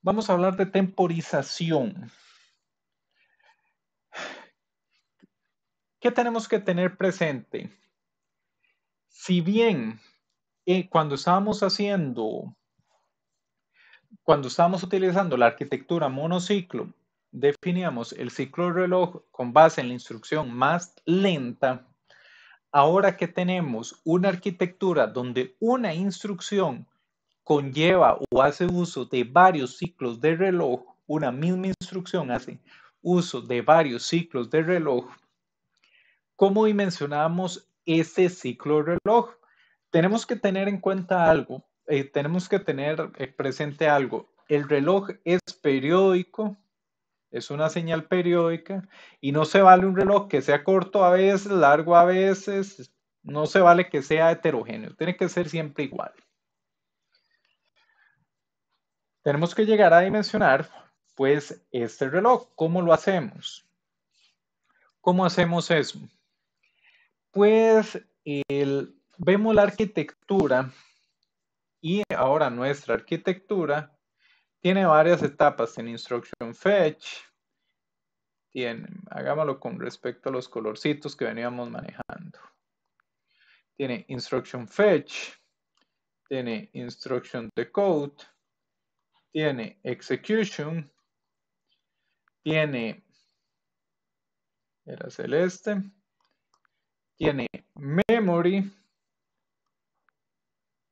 Vamos a hablar de temporización. ¿Qué tenemos que tener presente? Si bien eh, cuando estábamos haciendo, cuando estábamos utilizando la arquitectura monociclo, definíamos el ciclo reloj con base en la instrucción más lenta, ahora que tenemos una arquitectura donde una instrucción conlleva o hace uso de varios ciclos de reloj, una misma instrucción hace uso de varios ciclos de reloj, ¿cómo dimensionamos ese ciclo de reloj? Tenemos que tener en cuenta algo, eh, tenemos que tener eh, presente algo. El reloj es periódico, es una señal periódica y no se vale un reloj que sea corto a veces, largo a veces, no se vale que sea heterogéneo, tiene que ser siempre igual. Tenemos que llegar a dimensionar, pues, este reloj. ¿Cómo lo hacemos? ¿Cómo hacemos eso? Pues vemos la arquitectura y ahora nuestra arquitectura tiene varias etapas. Tiene instruction fetch, tiene, hagámoslo con respecto a los colorcitos que veníamos manejando. Tiene instruction fetch, tiene instruction decode, tiene execution, tiene, era celeste, tiene memory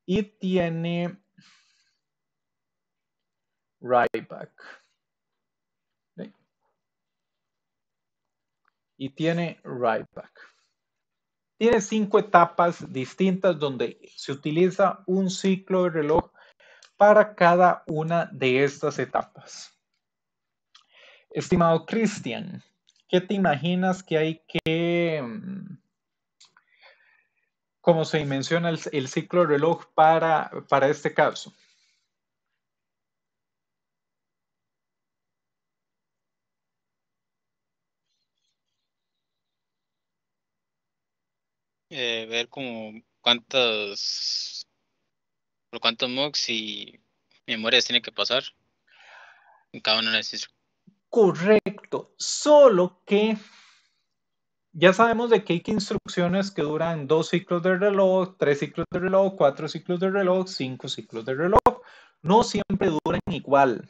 y tiene write back. Y tiene write back. Tiene cinco etapas distintas donde se utiliza un ciclo de reloj para cada una de estas etapas. Estimado Cristian, ¿qué te imaginas que hay que, mm, ¿cómo se menciona el, ciclo de reloj para, para este caso? Eh, ver como cuántas cuántos mugs y memorias tiene que pasar en cada uno de Correcto, solo que ya sabemos de que hay instrucciones que duran dos ciclos de reloj, tres ciclos de reloj, cuatro ciclos de reloj, cinco ciclos de reloj. No siempre duran igual.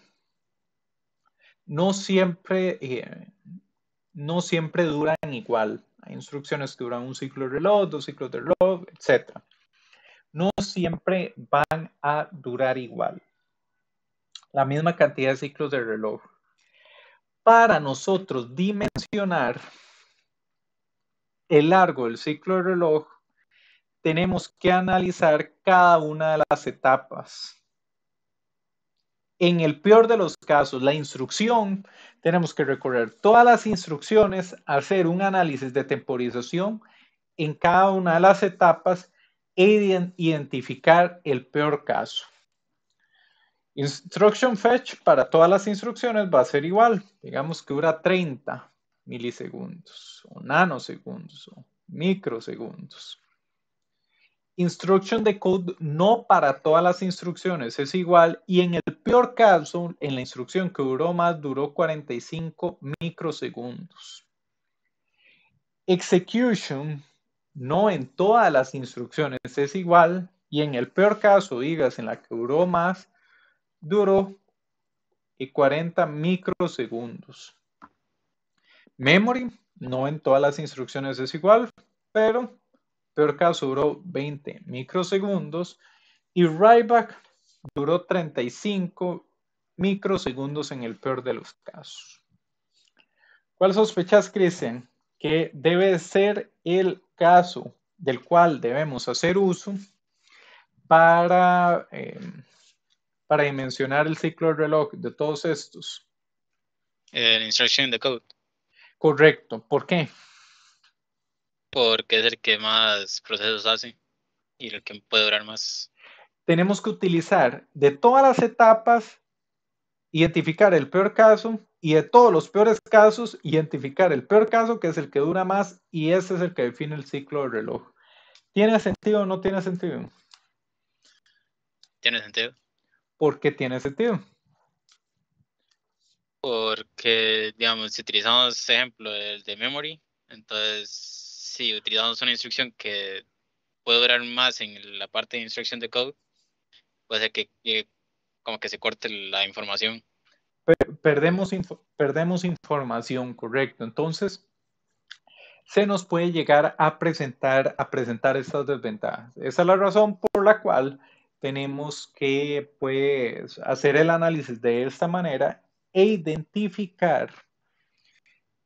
No siempre, eh, no siempre duran igual. Hay instrucciones que duran un ciclo de reloj, dos ciclos de reloj, etc no siempre van a durar igual. La misma cantidad de ciclos de reloj. Para nosotros dimensionar el largo del ciclo de reloj, tenemos que analizar cada una de las etapas. En el peor de los casos, la instrucción, tenemos que recorrer todas las instrucciones, hacer un análisis de temporización en cada una de las etapas identificar el peor caso. Instruction fetch para todas las instrucciones va a ser igual. Digamos que dura 30 milisegundos o nanosegundos o microsegundos. Instruction decode no para todas las instrucciones es igual y en el peor caso, en la instrucción que duró más, duró 45 microsegundos. Execution no en todas las instrucciones es igual y en el peor caso digas en la que duró más, duró 40 microsegundos. Memory, no en todas las instrucciones es igual, pero peor caso duró 20 microsegundos y writeback duró 35 microsegundos en el peor de los casos. ¿Cuál sospechas, Cristian? Que debe ser el caso del cual debemos hacer uso para, eh, para dimensionar el ciclo de reloj de todos estos? El instruction de code. Correcto. ¿Por qué? Porque es el que más procesos hace y el que puede durar más. Tenemos que utilizar de todas las etapas, identificar el peor caso y de todos los peores casos, identificar el peor caso, que es el que dura más, y ese es el que define el ciclo del reloj. ¿Tiene sentido o no tiene sentido? Tiene sentido. ¿Por qué tiene sentido? Porque, digamos, si utilizamos este ejemplo el de memory, entonces si utilizamos una instrucción que puede durar más en la parte de instrucción de code, puede ser que como que se corte la información perdemos, perdemos información, correcto. Entonces, se nos puede llegar a presentar, a presentar estas desventajas. Esa es la razón por la cual tenemos que pues, hacer el análisis de esta manera e identificar,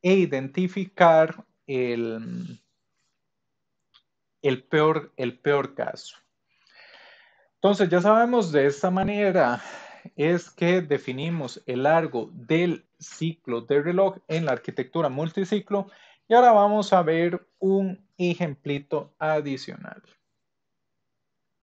e identificar el, peor, el peor caso. Entonces ya sabemos de esta manera es que definimos el largo del ciclo de reloj en la arquitectura multiciclo y ahora vamos a ver un ejemplito adicional.